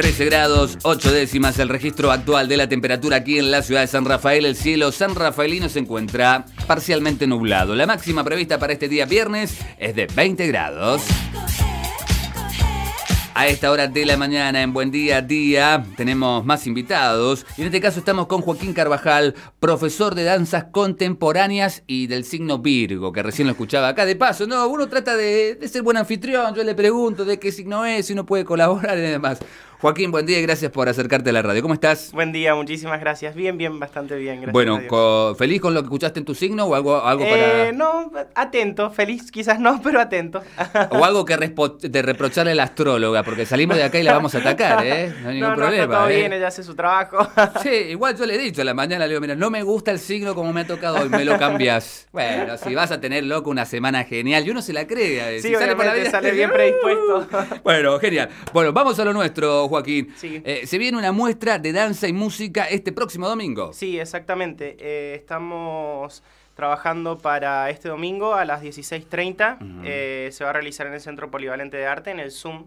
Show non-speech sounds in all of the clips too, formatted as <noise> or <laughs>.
13 grados, 8 décimas, el registro actual de la temperatura aquí en la ciudad de San Rafael. El cielo san rafaelino se encuentra parcialmente nublado. La máxima prevista para este día viernes es de 20 grados. A esta hora de la mañana, en Buen Día Día, tenemos más invitados. Y en este caso estamos con Joaquín Carvajal, profesor de danzas contemporáneas y del signo Virgo, que recién lo escuchaba acá. De paso, no, uno trata de, de ser buen anfitrión, yo le pregunto de qué signo es, si uno puede colaborar y demás. Joaquín, buen día y gracias por acercarte a la radio. ¿Cómo estás? Buen día, muchísimas gracias. Bien, bien, bastante bien. Gracias bueno, ¿feliz con lo que escuchaste en tu signo o algo, algo para.? Eh, no, atento, feliz quizás no, <laughs> pero atento. o algo que te reprocharle a la astróloga, porque salimos de acá y la vamos a atacar, ¿eh? <laughs> No hay ningún no, Está todo ¿eh? bien, ella hace su trabajo. <laughs> sí, igual yo le he dicho a la mañana, le digo, mira, no me gusta el signo como me ha tocado hoy, me lo cambias. Bueno, si vas a tener loco una semana genial, y uno se la cree. Sí, sale, la sale bien predispuesto. bueno, genial. Bueno, vamos a lo nuestro. Joaquín. Eh, se viene una muestra de danza y música este próximo domingo. Sí, exactamente. Eh, estamos trabajando para este domingo a las 16.30. Eh, se va a realizar en el Centro Polivalente de Arte, en el Zoom,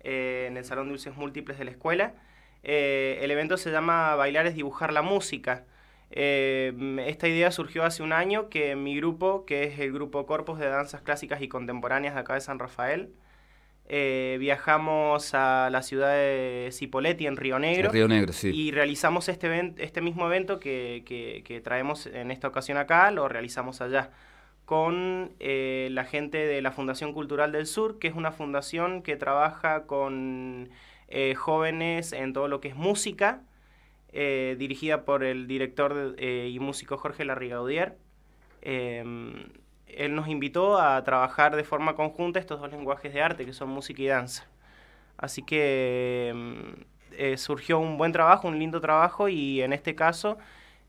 en el Salón de Dulces Múltiples de la escuela. el evento se llama Bailar es dibujar la música. esta idea surgió hace un año que mi grupo, que es el grupo Corpus de Danzas Clásicas y Contemporáneas de acá de San Rafael, eh, viajamos a la ciudad de Cipoletti en Río Negro. Y realizamos este, este mismo evento que, traemos en esta ocasión acá, lo realizamos allá con eh, la gente de la Fundación Cultural del Sur, que es una fundación que trabaja con eh, jóvenes en todo lo que es música, dirigida por el director y músico Jorge Larrigaudier. Em, él nos invitó a trabajar de forma conjunta estos dos lenguajes de arte, que son música y danza. Así que mm, eh, surgió un buen trabajo, un lindo trabajo, y en este caso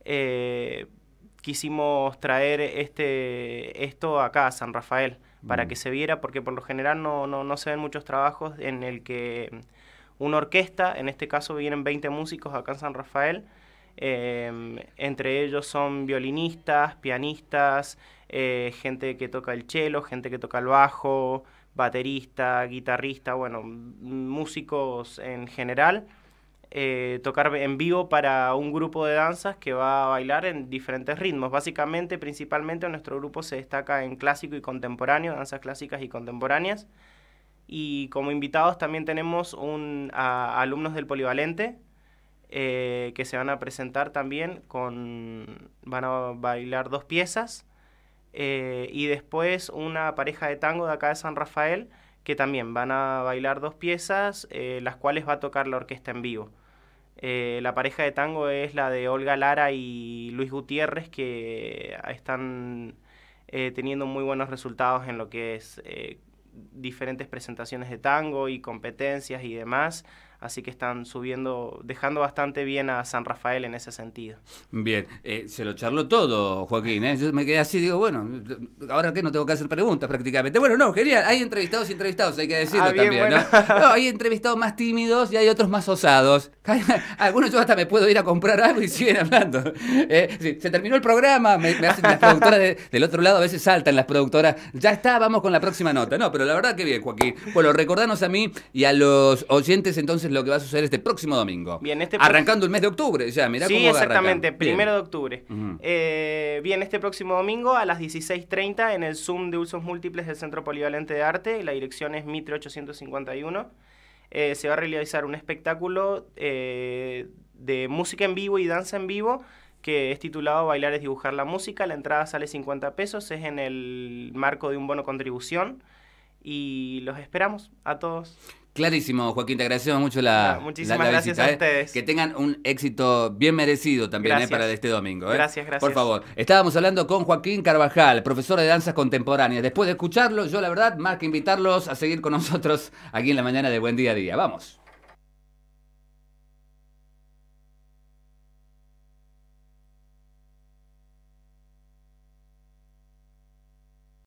eh, quisimos traer este, esto acá a San Rafael, para mm. que se viera, porque por lo general no, no se ven muchos trabajos en el que una orquesta, en este caso vienen 20 músicos acá en San Rafael, Em, entre ellos son violinistas, pianistas, eh, gente que toca el cello, gente que toca el bajo, baterista, guitarrista, bueno, músicos en general. Eh, tocar en vivo para un grupo de danzas que va a bailar en diferentes ritmos. Básicamente, principalmente nuestro grupo se destaca en clásico y contemporáneo, danzas clásicas y contemporáneas. Y como invitados también tenemos un, alumnos del Polivalente, eh, que se van a presentar también con, van a bailar dos piezas eh, y después una pareja de tango de acá de San Rafael que también van a bailar dos piezas, eh, las cuales va a tocar la orquesta en vivo. la pareja de tango es la de Olga Lara y Luis Gutiérrez, que están teniendo muy buenos resultados en lo que es diferentes presentaciones de tango y competencias y demás así que están subiendo, dejando bastante bien a San Rafael en ese sentido. Bien, eh, se lo charló todo, Joaquín. ¿eh? Yo me quedé así, digo, bueno, ahora que no tengo que hacer preguntas prácticamente. Bueno, no, genial, hay entrevistados y entrevistados, hay que decirlo ah, también, ¿no? Hay entrevistados más tímidos y hay otros más osados. Algunos yo hasta me puedo ir a comprar algo y siguen hablando. Eh, se terminó el programa, me, hacen las productoras del otro lado, a veces saltan las productoras. Ya está, vamos con la próxima nota. No, pero la verdad que bien, Joaquín. Bueno, recordanos a mí y a los oyentes entonces lo que va a suceder este próximo domingo. Bien, este Arrancando el mes de octubre, ya, mirá sí, exactamente, primero de octubre. Eh, bien, este próximo domingo a las 16.30 en el Zoom de Usos Múltiples del Centro Polivalente de Arte. La dirección es Mitre 851. Eh, se va a realizar un espectáculo eh, de música en vivo y danza en vivo que es titulado Bailar es dibujar la música. La entrada sale 50 pesos, es en el marco de un bono contribución y los esperamos a todos. Clarísimo, Joaquín, te agradecemos mucho la. Ah, muchísimas gracias a ¿eh? ustedes. Que tengan un éxito bien merecido también ¿eh? para este domingo. ¿eh? Gracias, gracias. Por favor, estábamos hablando con Joaquín Carvajal, profesor de danzas contemporáneas. Después de escucharlo, yo la verdad, más que invitarlos a seguir con nosotros aquí en la mañana de Buen Día a Día. Vamos.